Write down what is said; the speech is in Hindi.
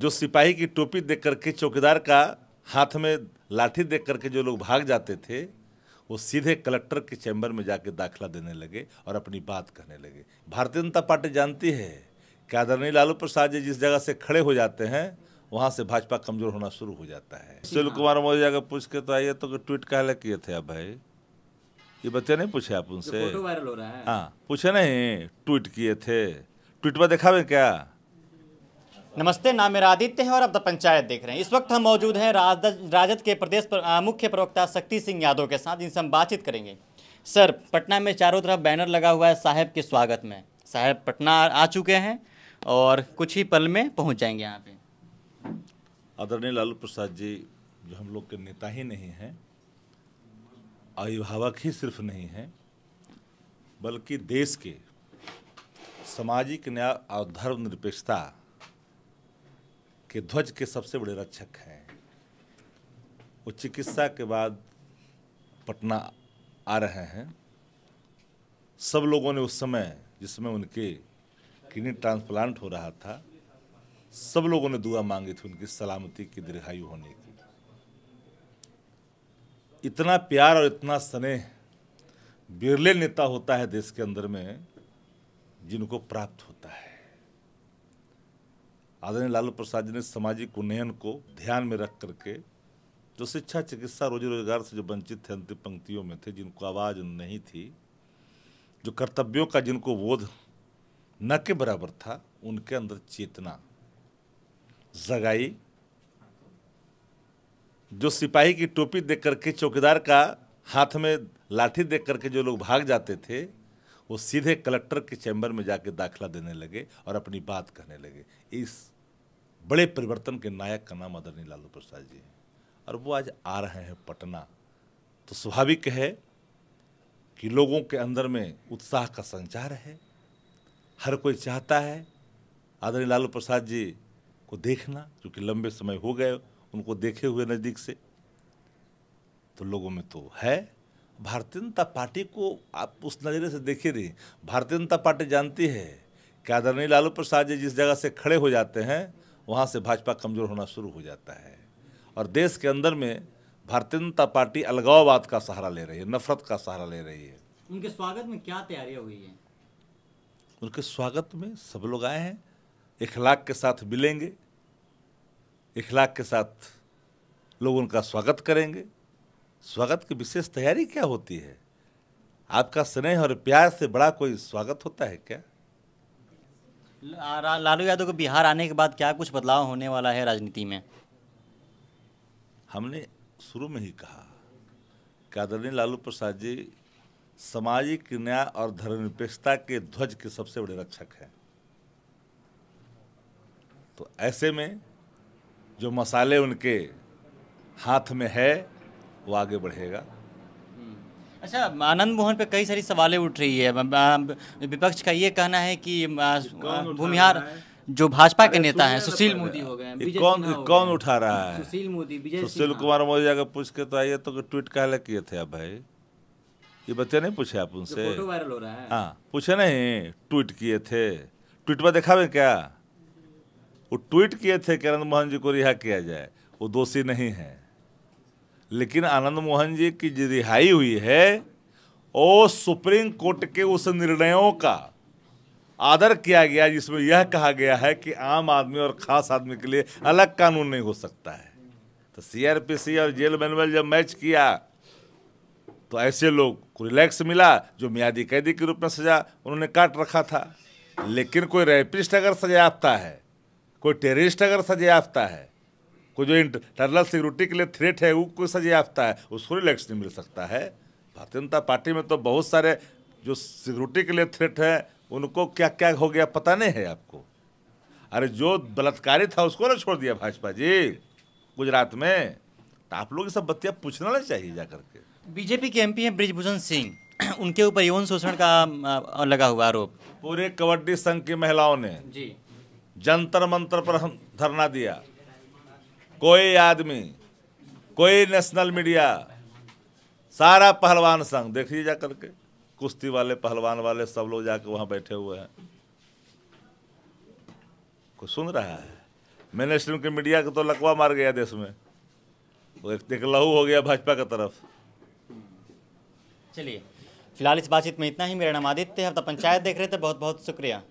जो सिपाही की टोपी देख करके चौकीदार का हाथ में लाठी देख करके जो लोग भाग जाते थे वो सीधे कलेक्टर के चैम्बर में जाके दाखिला देने लगे और अपनी बात कहने लगे भारतीय जनता पार्टी जानती है कि आदरणीय लालू प्रसाद जी जिस जगह से खड़े हो जाते हैं वहाँ से भाजपा कमजोर होना शुरू हो जाता है सुशील कुमार मोदी जाकर पूछ के तो आइए तो ट्वीट कहले किए थे अब भाई ये बच्चे नहीं पूछे आप उनसे हाँ पूछे नहीं ट्वीट किए थे ट्वीट पर देखा क्या नमस्ते नाम मेरा आदित्य है और अब द पंचायत देख रहे हैं इस वक्त हम मौजूद हैं राजद के प्रदेश पर, आ, मुख्य प्रवक्ता शक्ति सिंह यादव के साथ इनसे हम बातचीत करेंगे सर पटना में चारों तरफ बैनर लगा हुआ है साहेब के स्वागत में साहेब पटना आ चुके हैं और कुछ ही पल में पहुंच जाएंगे यहाँ पे आदरणीय लालू प्रसाद जी जो हम लोग के नेता ही नहीं हैं अभिभावक ही सिर्फ नहीं हैं बल्कि देश के सामाजिक न्याय और धर्मनिरपेक्षता के ध्वज के सबसे बड़े रक्षक हैं वो चिकित्सा के बाद पटना आ रहे हैं सब लोगों ने उस समय जिसमें उनके किडनी ट्रांसप्लांट हो रहा था सब लोगों ने दुआ मांगी थी उनकी सलामती की दीर्घायु होने की इतना प्यार और इतना स्नेह बिरले नेता होता है देश के अंदर में जिनको प्राप्त होता है आदरणीय लालू प्रसाद जी ने सामाजिक उन्नयन को ध्यान में रख करके जो शिक्षा चिकित्सा रोजी रोजगार से जो वंचित थे अंतिम पंक्तियों में थे जिनको आवाज़ नहीं थी जो कर्तव्यों का जिनको बोध न के बराबर था उनके अंदर चेतना जगाई जो सिपाही की टोपी देख करके चौकीदार का हाथ में लाठी देख करके जो लोग भाग जाते थे वो सीधे कलेक्टर के चैम्बर में जाके दाखिला देने लगे और अपनी बात कहने लगे इस बड़े परिवर्तन के नायक का नाम आदरणीय लालू प्रसाद जी हैं और वो आज आ रहे हैं पटना तो स्वाभाविक है कि लोगों के अंदर में उत्साह का संचार है हर कोई चाहता है आदरणीय लालू प्रसाद जी को देखना क्योंकि लंबे समय हो गए उनको देखे हुए नज़दीक से तो लोगों में तो है भारतीय जनता पार्टी को आप उस नजरे से देखे नहीं भारतीय जनता पार्टी जानती है कि आदरणीय लालू प्रसाद जी जिस जगह से खड़े हो जाते हैं वहाँ से भाजपा कमज़ोर होना शुरू हो जाता है और देश के अंदर में भारतीय जनता पार्टी अलगाववाद का सहारा ले रही है नफरत का सहारा ले रही है उनके स्वागत में क्या तैयारियाँ हुई हैं उनके स्वागत में सब लोग आए हैं इखलाक के साथ मिलेंगे इखलाक के साथ लोग उनका स्वागत करेंगे स्वागत की विशेष तैयारी क्या होती है आपका स्नेह और प्यार से बड़ा कोई स्वागत होता है क्या लालू यादव को बिहार आने के बाद क्या कुछ बदलाव होने वाला है राजनीति में हमने शुरू में ही कहा कि आदरणीय लालू प्रसाद जी सामाजिक न्याय और धर्मनिरपेक्षता के ध्वज के सबसे बड़े रक्षक हैं तो ऐसे में जो मसाले उनके हाथ में है वो आगे बढ़ेगा अच्छा आनंद मोहन पे कई सारी सवालें उठ रही है विपक्ष का ये कहना है कि भूमिहार जो भाजपा के नेता हैं सुशील मोदी हो गए कौन कौन उठा रहा है सुशील मोदी विजय सुशील कुमार मोदी अगर पूछ के तो आइए तो ट्वीट कहले किए थे आप भाई ये बच्चे नहीं पूछे आप उनसे फोटो वायरल हो रहा है हाँ पूछे नहीं ट्वीट किए थे ट्वीट पर दिखावे क्या वो ट्वीट किए थे कि आनंद मोहन जी को रिहा किया जाए वो दोषी नहीं है लेकिन आनंद मोहन जी की जो रिहाई हुई है वो सुप्रीम कोर्ट के उस निर्णयों का आदर किया गया जिसमें यह कहा गया है कि आम आदमी और ख़ास आदमी के लिए अलग कानून नहीं हो सकता है तो सीआरपीसी और जेल मैनुअल जब मैच किया तो ऐसे लोग को रिलैक्स मिला जो मियादी कैदी के रूप में सजा उन्होंने काट रखा था लेकिन कोई रेपिस्ट अगर सजा आपता है कोई टेररिस्ट अगर सजा याफ्ता है को जो इंटरनल सिक्योरिटी के लिए थ्रेट है वो कोई सजा याफ्ता है उसको रिलैक्स नहीं मिल सकता है भारतीय जनता पार्टी में तो बहुत सारे जो सिक्योरिटी के लिए थ्रेट है उनको क्या क्या हो गया पता नहीं है आपको अरे जो बलात्कारी था उसको ना छोड़ दिया भाजपा जी गुजरात में तो आप लोग ये सब बत्तियाँ पूछना नहीं चाहिए जा करके बीजेपी के एमपी हैं ब्रिजभूषण सिंह उनके ऊपर यौन शोषण का लगा हुआ आरोप पूरे कबड्डी संघ की महिलाओं ने जी जंतर मंत्र पर हम धरना दिया कोई आदमी कोई नेशनल मीडिया सारा पहलवान संघ देखिए जा करके कुश्ती वाले पहलवान वाले सब लोग जाकर वहाँ बैठे हुए हैं कुछ सुन रहा है मैंने स्ट्रीम के मीडिया को तो लकवा मार गया देश में वो एक लहू हो गया भाजपा की तरफ चलिए फिलहाल इस बातचीत में इतना ही मेरा नाम आदित्य हम तो पंचायत देख रहे थे बहुत बहुत शुक्रिया